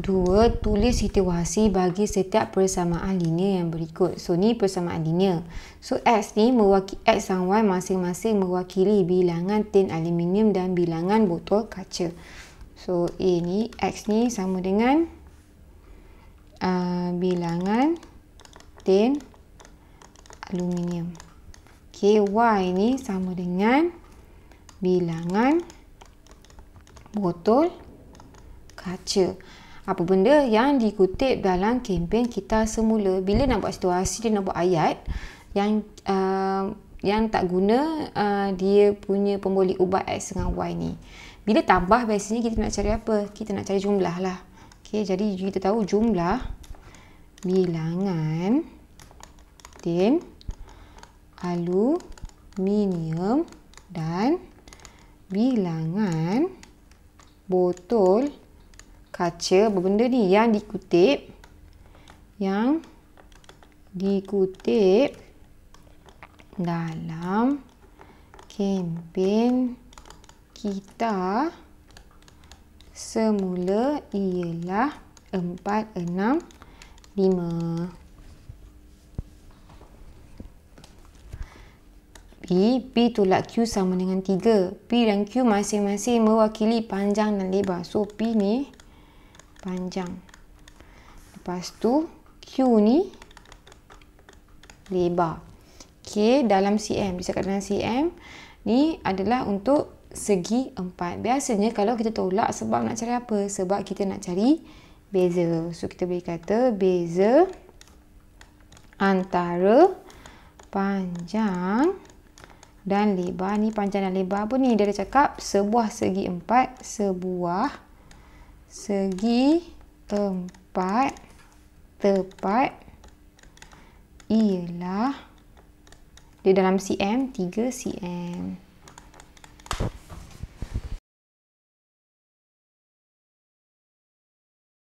Dua Tulis situasi bagi setiap persamaan linear yang berikut. So, ni persamaan linear. So, X ni mewakili X dan Y masing-masing mewakili bilangan tin aluminium dan bilangan botol kaca. So, A ni, X ni sama dengan uh, bilangan tin aluminium. Okay, Y ni sama dengan bilangan botol kaca apa benda yang dikutip dalam kempen kita semula bila nak buat situasi dia nak buat ayat yang uh, yang tak guna uh, dia punya pemboleh ubat X dengan Y ni bila tambah biasanya kita nak cari apa kita nak cari jumlah lah okay, jadi kita tahu jumlah bilangan tin aluminium dan bilangan botol kaca benda ni yang dikutip yang dikutip dalam kempen kita semula ialah 465 B B tolak Q sama dengan 3 P dan Q masing-masing mewakili panjang dan lebar so P ni panjang lepas tu Q ni lebar K dalam CM Bisa cakap dalam CM ni adalah untuk segi empat. biasanya kalau kita tolak sebab nak cari apa sebab kita nak cari beza so kita boleh kata beza antara panjang dan lebar ni panjang dan lebar apa ni dia dah cakap sebuah segi empat, sebuah segi empat tepat ialah di dalam cm 3 cm